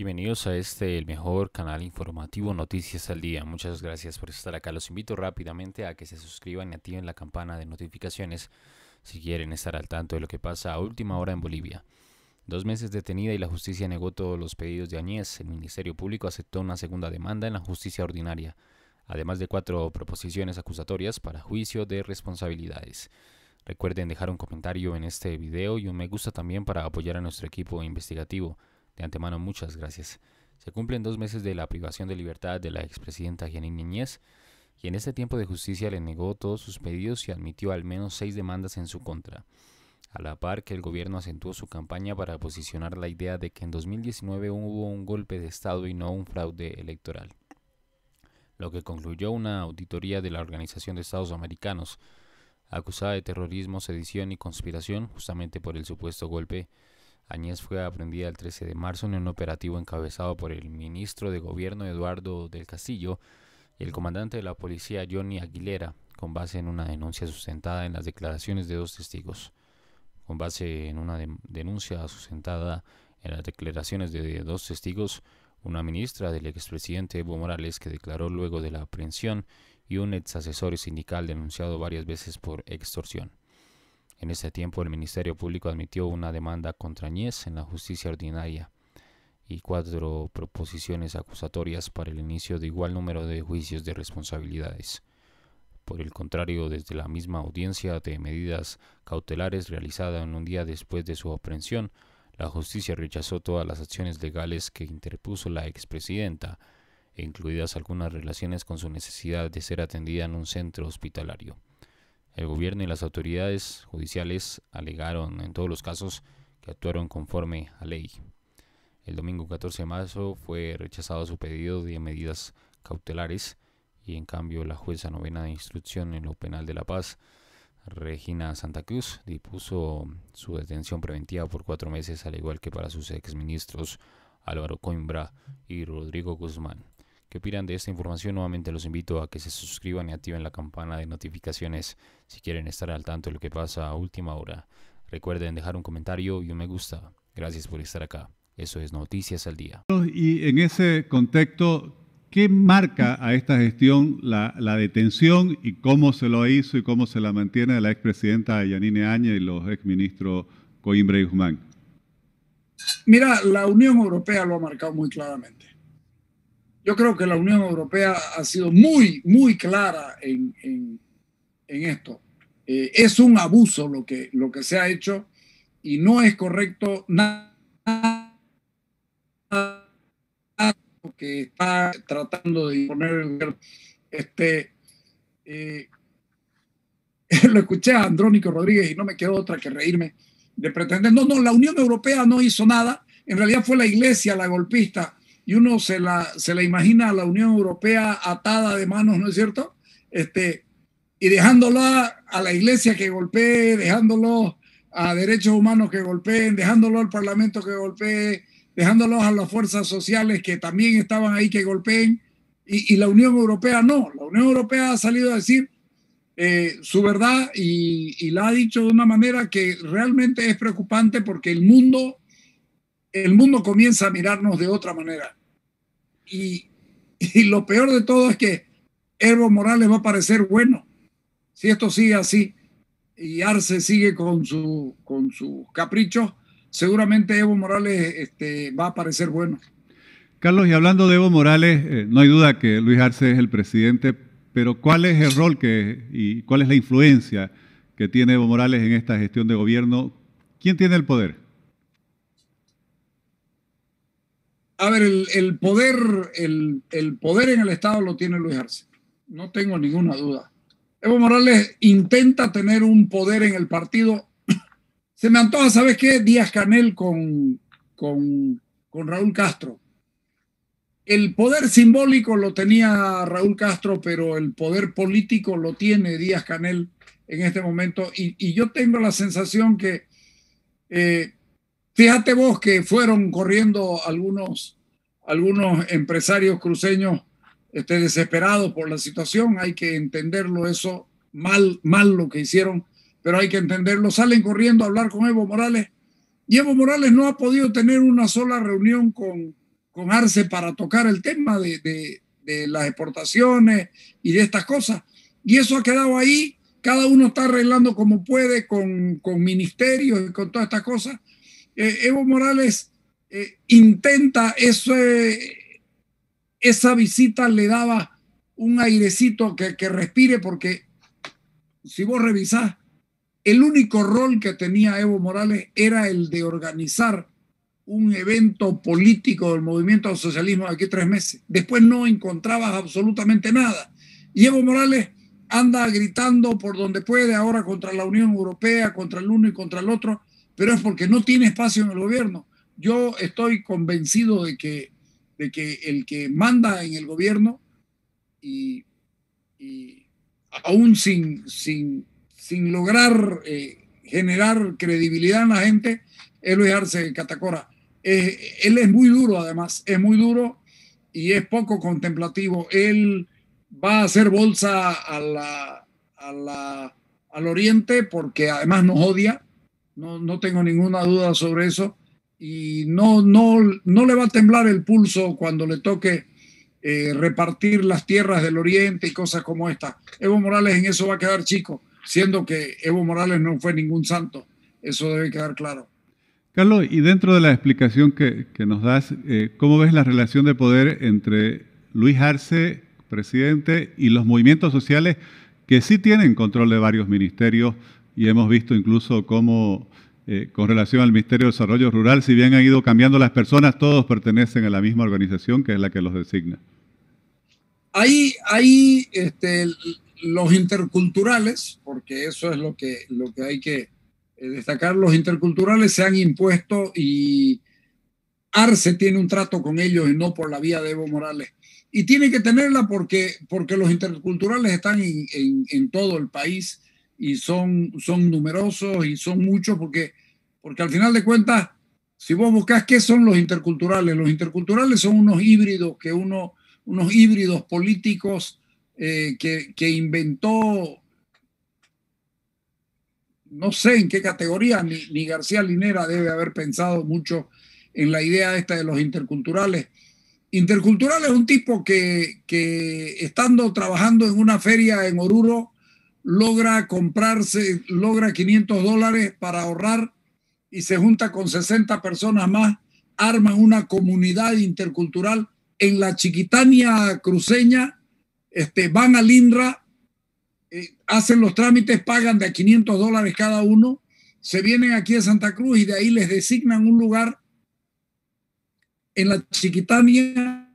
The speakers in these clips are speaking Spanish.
Bienvenidos a este, el mejor canal informativo Noticias al Día. Muchas gracias por estar acá. Los invito rápidamente a que se suscriban y activen la campana de notificaciones si quieren estar al tanto de lo que pasa a última hora en Bolivia. Dos meses detenida y la justicia negó todos los pedidos de Añez. El Ministerio Público aceptó una segunda demanda en la justicia ordinaria, además de cuatro proposiciones acusatorias para juicio de responsabilidades. Recuerden dejar un comentario en este video y un me gusta también para apoyar a nuestro equipo investigativo. De antemano, muchas gracias. Se cumplen dos meses de la privación de libertad de la expresidenta Janine Niñez, y en este tiempo de justicia le negó todos sus pedidos y admitió al menos seis demandas en su contra. A la par que el gobierno acentuó su campaña para posicionar la idea de que en 2019 hubo un golpe de Estado y no un fraude electoral, lo que concluyó una auditoría de la Organización de Estados Americanos, acusada de terrorismo, sedición y conspiración justamente por el supuesto golpe Añez fue aprendida el 13 de marzo en un operativo encabezado por el ministro de Gobierno Eduardo del Castillo y el comandante de la policía Johnny Aguilera, con base en una denuncia sustentada en las declaraciones de dos testigos. Con base en una denuncia sustentada en las declaraciones de dos testigos, una ministra del expresidente Evo Morales que declaró luego de la aprehensión y un ex asesor sindical denunciado varias veces por extorsión. En ese tiempo el Ministerio Público admitió una demanda contra Ñez en la justicia ordinaria y cuatro proposiciones acusatorias para el inicio de igual número de juicios de responsabilidades. Por el contrario, desde la misma audiencia de medidas cautelares realizada en un día después de su aprehensión, la justicia rechazó todas las acciones legales que interpuso la expresidenta, incluidas algunas relaciones con su necesidad de ser atendida en un centro hospitalario. El gobierno y las autoridades judiciales alegaron en todos los casos que actuaron conforme a ley. El domingo 14 de marzo fue rechazado su pedido de medidas cautelares y en cambio la jueza novena de instrucción en lo penal de La Paz, Regina Santa Cruz, dispuso su detención preventiva por cuatro meses al igual que para sus exministros Álvaro Coimbra y Rodrigo Guzmán que opinan de esta información? Nuevamente los invito a que se suscriban y activen la campana de notificaciones si quieren estar al tanto de lo que pasa a última hora. Recuerden dejar un comentario y un me gusta. Gracias por estar acá. Eso es Noticias al Día. Y en ese contexto, ¿qué marca a esta gestión la, detención y cómo se lo hizo y cómo se la mantiene la expresidenta Yanine Áñez y los exministros Coimbra y Guzmán? Mira, la Unión Europea lo ha marcado muy claramente yo creo que la Unión Europea ha sido muy, muy clara en, esto. Eh, es un abuso lo que, lo que se ha hecho y no es correcto nada que está tratando de poner este eh, lo escuché a Andrónico Rodríguez y no me quedó otra que reírme de pretender no no la Unión Europea no hizo nada en realidad fue la Iglesia la golpista y uno se la, se imagina a la Unión Europea atada de manos, ¿no es cierto? Este, y dejándola a la iglesia que golpee, dejándolo a derechos humanos que golpeen, dejándolo al Parlamento que golpee, dejándolo a las fuerzas sociales que también estaban ahí que golpeen, y, la Unión Europea no. La Unión Europea ha salido a decir eh, su verdad y, la ha dicho de una manera que realmente es preocupante porque el mundo, el mundo comienza a mirarnos de otra manera y, lo peor de todo es que Evo Morales va a parecer bueno si esto sigue así y Arce sigue con, su, con sus caprichos, seguramente Evo Morales este, va a parecer bueno. Carlos, y hablando de Evo Morales, eh, no hay duda que Luis Arce es el presidente, pero ¿cuál es el rol que, y cuál es la influencia que tiene Evo Morales en esta gestión de gobierno? ¿Quién tiene el poder? A ver, el, poder, el, poder en el Estado lo tiene Luis Arce. No tengo ninguna duda. Evo Morales intenta tener un poder en el partido. Se me antoja, ¿sabes qué? Díaz Canel con, con, con Raúl Castro. El poder simbólico lo tenía Raúl Castro, pero el poder político lo tiene Díaz Canel en este momento. Y, yo tengo la sensación que eh, Fíjate vos que fueron corriendo algunos, algunos empresarios cruceños este, desesperados por la situación, hay que entenderlo eso, mal, mal lo que hicieron, pero hay que entenderlo. Salen corriendo a hablar con Evo Morales y Evo Morales no ha podido tener una sola reunión con, con Arce para tocar el tema de, de, las exportaciones y de estas cosas. Y eso ha quedado ahí, cada uno está arreglando como puede con, con ministerios y con todas estas cosas, eh, Evo Morales eh, intenta eso, esa visita le daba un airecito que, respire porque si vos revisás, el único rol que tenía Evo Morales era el de organizar un evento político del movimiento socialismo de aquí tres meses. Después no encontrabas absolutamente nada. Y Evo Morales anda gritando por donde puede ahora contra la Unión Europea, contra el uno y contra el otro, pero es porque no tiene espacio en el gobierno. Yo estoy convencido de que, de que el que manda en el gobierno y, aún sin, sin, sin lograr eh, generar credibilidad en la gente, es Luis Arce Catacora. él es muy duro, además, es muy duro y es poco contemplativo. Él va a hacer bolsa al oriente porque además nos odia no, tengo ninguna duda sobre eso. Y no, no, no le va a temblar el pulso cuando le toque eh, repartir las tierras del Oriente y cosas como esta. Evo Morales en eso va a quedar chico, siendo que Evo Morales no fue ningún santo. Eso debe quedar claro. Carlos, y dentro de la explicación que, nos das, eh, ¿cómo ves la relación de poder entre Luis Arce, presidente, y los movimientos sociales que sí tienen control de varios ministerios, y hemos visto incluso cómo eh, con relación al Ministerio de Desarrollo Rural, si bien han ido cambiando las personas, todos pertenecen a la misma organización que es la que los designa. Ahí, hay este, los interculturales, porque eso es lo que, lo que hay que eh, destacar, los interculturales se han impuesto y Arce tiene un trato con ellos y no por la vía de Evo Morales. Y tiene que tenerla porque, porque los interculturales están en, en todo el país y son, son numerosos y son muchos porque, porque al final de cuentas, si vos buscas qué son los interculturales, los interculturales son unos híbridos que uno, unos híbridos políticos eh, que, inventó, no sé en qué categoría, ni, García Linera debe haber pensado mucho en la idea esta de los interculturales. Intercultural es un tipo que, que estando trabajando en una feria en Oruro, logra comprarse, logra 500 dólares para ahorrar y se junta con 60 personas más, arman una comunidad intercultural en la chiquitania cruceña, este, van a INRA, eh, hacen los trámites, pagan de 500 dólares cada uno, se vienen aquí a Santa Cruz y de ahí les designan un lugar en la chiquitania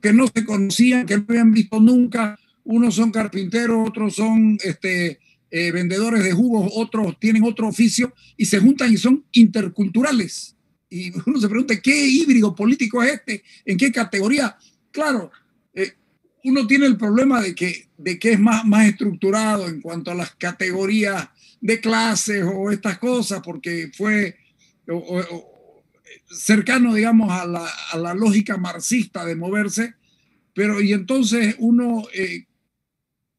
que no se conocían, que no habían visto nunca, unos son carpinteros, otros son este, eh, vendedores de jugos, otros tienen otro oficio y se juntan y son interculturales. Y uno se pregunta, ¿qué híbrido político es este? ¿En qué categoría? Claro, eh, uno tiene el problema de que, de que es más, más estructurado en cuanto a las categorías de clases o estas cosas, porque fue cercano, digamos, a la, lógica marxista de moverse, pero y entonces uno eh,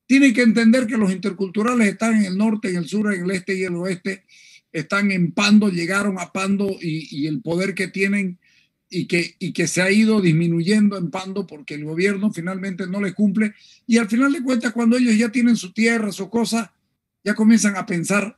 tienen que entender que los interculturales están en el norte, en el sur, en el este y en el oeste, están en Pando, llegaron a Pando y, el poder que tienen y que, y que se ha ido disminuyendo en Pando porque el gobierno finalmente no les cumple. Y al final de cuentas, cuando ellos ya tienen su tierra, su cosa, ya comienzan a pensar.